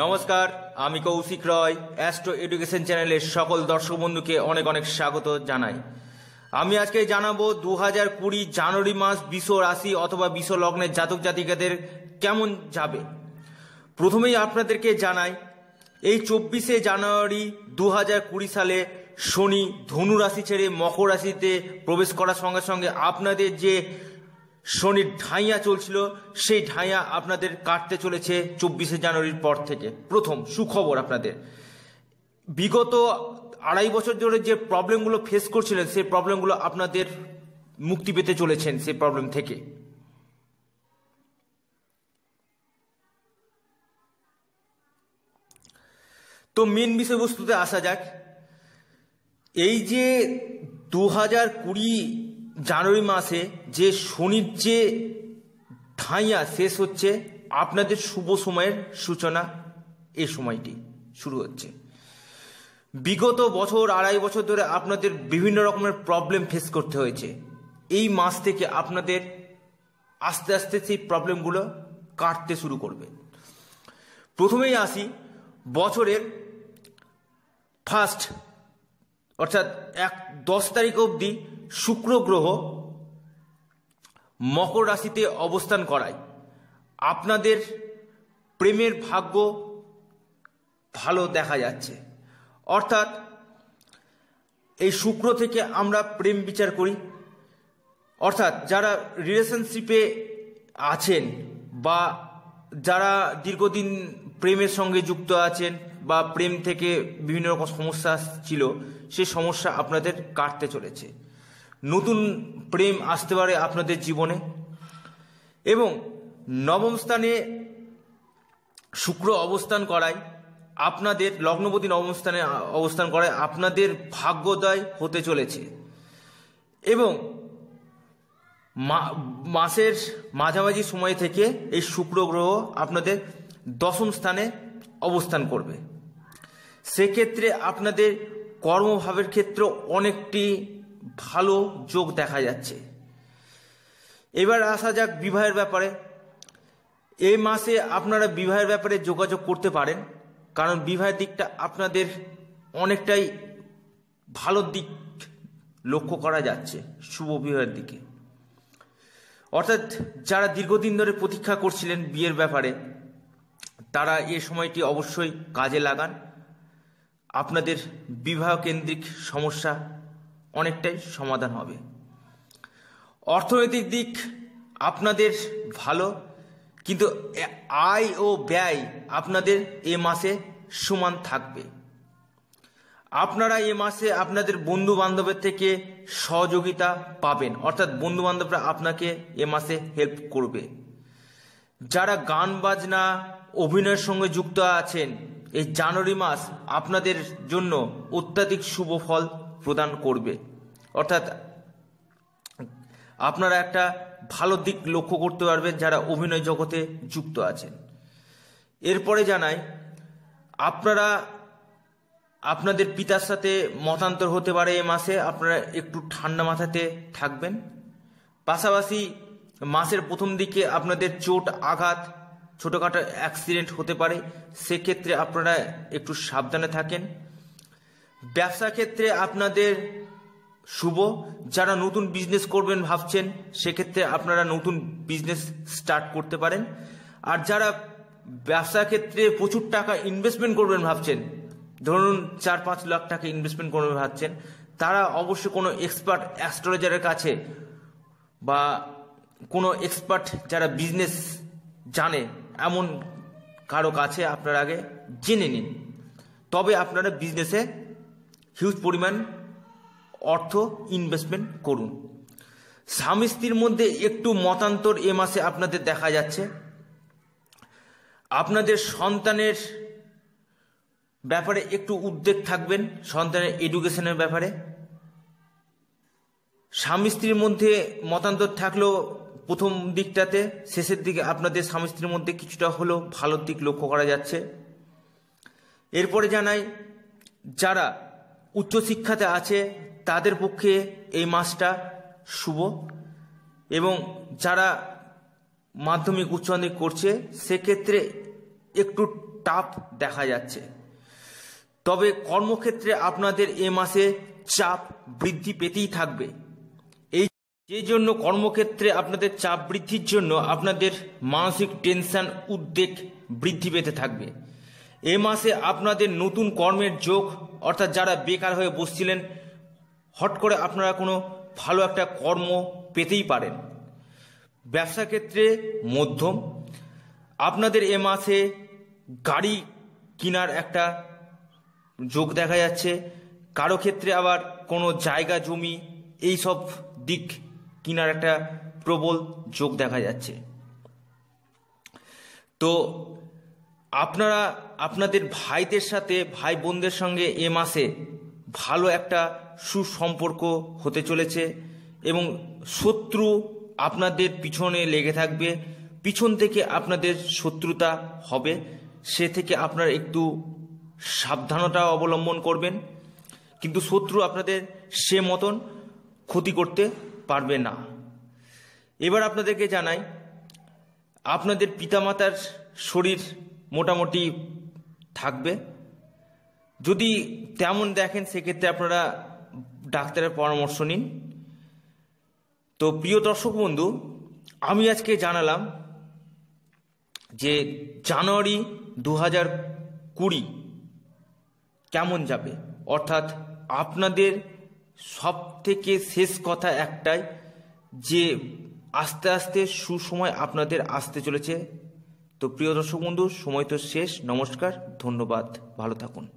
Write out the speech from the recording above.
নমস্কার আমি কৌশিক রয় astro education চ্যানেলের সকল দর্শক বন্ধুকে অনেক অনেক স্বাগত জানাই আমি আজকে জানাবো দু হাজার কুড়ি জানুয়ারি মাস বিশ্ব রাশি অথবা বিশ্ব লগ্নের জাতক জাতিকাদের কেমন যাবে প্রথমেই আপনাদেরকে জানাই এই চব্বিশে জানুয়ারি দু হাজার কুড়ি সালে শনি ধনু রাশি ছেড়ে মকর রাশিতে প্রবেশ করার সঙ্গে সঙ্গে আপনাদের যে শনির ঢাইয়া চলছিল সেই ঢাইয়া আপনাদের কাটতে চলেছে চব্বিশে জানুয়ারির পর থেকে প্রথম সুখবর আপনাদের বিগত আড়াই বছর ধরে যে প্রবলেমগুলো ফেস করছিলেন সেই প্রবলেমগুলো আপনাদের মুক্তি পেতে চলেছেন সেই প্রবলেম থেকে তো মেন বিষয়বস্তুতে আসা যাক এই যে দু হাজার কুড়ি জানুয়ারি মাসে যে শনির যে ধাইয়া শেষ হচ্ছে আপনাদের শুভ সময়ের সূচনা এ সময়টি শুরু হচ্ছে বিগত বছর আড়াই বছর ধরে আপনাদের বিভিন্ন রকমের প্রবলেম ফেস করতে হয়েছে এই মাস থেকে আপনাদের আস্তে আস্তে সেই প্রবলেমগুলো কাটতে শুরু করবে প্রথমেই আসি বছরের ফার্স্ট অর্থাৎ এক দশ তারিখ অবধি শুক্র গ্রহ মকর রাশিতে অবস্থান করায় আপনাদের প্রেমের ভাগ্য ভালো দেখা যাচ্ছে অর্থাৎ এই শুক্র থেকে আমরা প্রেম বিচার করি অর্থাৎ যারা রিলেশনশিপে আছেন বা যারা দীর্ঘদিন প্রেমের সঙ্গে যুক্ত আছেন বা প্রেম থেকে বিভিন্ন রকম সমস্যা ছিল সে সমস্যা আপনাদের কাটতে চলেছে নতুন প্রেম আসতে পারে আপনাদের জীবনে এবং নবম স্থানে শুক্র অবস্থান করায় আপনাদের লগ্নপতি নবম স্থানে অবস্থান করায় আপনাদের ভাগ্যোদয় হতে চলেছে এবং মাসের মাঝামাঝি সময় থেকে এই শুক্র গ্রহ আপনাদের দশম স্থানে অবস্থান করবে সেক্ষেত্রে আপনাদের কর্মভাবের ক্ষেত্র অনেকটি ভালো যোগ দেখা যাচ্ছে এবার আসা যাক বিবাহের ব্যাপারে এই মাসে আপনারা বিবাহের ব্যাপারে যোগাযোগ করতে পারেন কারণ বিবাহের দিকটা আপনাদের অনেকটাই ভালো দিক লক্ষ্য করা যাচ্ছে শুভ বিবাহের দিকে অর্থাৎ যারা দীর্ঘদিন ধরে প্রতীক্ষা করছিলেন বিয়ের ব্যাপারে তারা এ সময়টি অবশ্যই কাজে লাগান আপনাদের বিবাহ কেন্দ্রিক সমস্যা অনেকটাই সমাধান হবে অর্থনৈতিক দিক আপনাদের ভালো কিন্তু আয় ও ব্যয় আপনাদের এ মাসে সমান থাকবে আপনারা এ মাসে আপনাদের বন্ধু বান্ধবের থেকে সহযোগিতা পাবেন অর্থাৎ বন্ধু বান্ধবরা আপনাকে এ মাসে হেল্প করবে যারা গান বাজনা অভিনয়ের সঙ্গে যুক্ত আছেন এই জানুয়ারি মাস আপনাদের জন্য অত্যাধিক শুভ ফল প্রদান করবে অর্থাৎ আপনারা একটা ভালো দিক লক্ষ্য করতে পারবেন যারা অভিনয় জগতে যুক্ত আছেন এরপরে জানাই আপনারা আপনাদের পিতার সাথে মতান্তর হতে পারে এ মাসে আপনারা একটু ঠান্ডা মাথাতে থাকবেন পাশাপাশি মাসের প্রথম দিকে আপনাদের চোট আঘাত ছোটোখাটো অ্যাক্সিডেন্ট হতে পারে সেক্ষেত্রে আপনারা একটু সাবধানে থাকেন ব্যবসা ক্ষেত্রে আপনাদের শুভ যারা নতুন বিজনেস করবেন ভাবছেন সেক্ষেত্রে আপনারা নতুন বিজনেস স্টার্ট করতে পারেন আর যারা ব্যবসা ক্ষেত্রে প্রচুর টাকা ইনভেস্টমেন্ট করবেন ভাবছেন ধরুন চার পাঁচ লাখ টাকা ইনভেস্টমেন্ট করবেন ভাবছেন তারা অবশ্যই কোনো এক্সপার্ট অ্যাস্ট্রোলজারের কাছে বা কোনো এক্সপার্ট যারা বিজনেস জানে এমন কারো কাছে আপনার আগে জেনে নিন তবে আপনারা বিজনেসে হিউজ পরিমাণ অর্থ ইনভেস্টমেন্ট করুন স্বামী স্ত্রীর মধ্যে একটু মতান্তর এ মাসে আপনাদের দেখা যাচ্ছে আপনাদের সন্তানের ব্যাপারে একটু উদ্বেগ থাকবেন সন্তানের এডুকেশনের ব্যাপারে স্বামী স্ত্রীর মধ্যে মতান্তর থাকলেও প্রথম দিকটাতে শেষের দিকে আপনাদের স্বামী স্ত্রীর মধ্যে কিছুটা হলেও ভালো দিক লক্ষ্য করা যাচ্ছে এরপরে জানাই যারা উচ্চশিক্ষাতে আছে তাদের পক্ষে এই মাসটা শুভ এবং যারা মাধ্যমিক উচ্চ করছে সেক্ষেত্রে একটু টাফ দেখা যাচ্ছে তবে কর্মক্ষেত্রে আপনাদের এ মাসে চাপ বৃদ্ধি পেতেই থাকবে এই যে জন্য কর্মক্ষেত্রে আপনাদের চাপ বৃদ্ধির জন্য আপনাদের মানসিক টেনশন উদ্বেগ বৃদ্ধি পেতে থাকবে এ মাসে আপনাদের নতুন কর্মের যোগ অর্থাৎ যারা বেকার হয়ে বসছিলেন হট করে আপনারা কোনো ভালো একটা কর্ম পেতেই পারেন ব্যবসা ক্ষেত্রে মধ্যম আপনাদের এ মাসে গাড়ি কেনার একটা যোগ দেখা যাচ্ছে কারো ক্ষেত্রে আবার কোনো জায়গা জমি এই সব দিক কেনার একটা প্রবল যোগ দেখা যাচ্ছে তো আপনারা আপনাদের ভাইদের সাথে ভাই বোনদের সঙ্গে এ মাসে ভালো একটা সুসম্পর্ক হতে চলেছে এবং শত্রু আপনাদের পিছনে লেগে থাকবে পিছন থেকে আপনাদের শত্রুতা হবে সে থেকে আপনারা একটু সাবধানতা অবলম্বন করবেন কিন্তু শত্রু আপনাদের সে মতন ক্ষতি করতে পারবে না এবার আপনাদেরকে জানাই আপনাদের পিতামাতার শরীর মোটামুটি থাকবে যদি তেমন দেখেন সেক্ষেত্রে আপনারা ডাক্তারের পরামর্শ নিন তো প্রিয় দর্শক বন্ধু আমি আজকে জানালাম যে জানুয়ারি দু হাজার কুড়ি কেমন যাবে অর্থাৎ আপনাদের সব থেকে শেষ কথা একটাই যে আস্তে আস্তে সুসময় আপনাদের আসতে চলেছে তো প্রিয় দর্শক বন্ধু সময় তো শেষ নমস্কার ধন্যবাদ ভালো থাকুন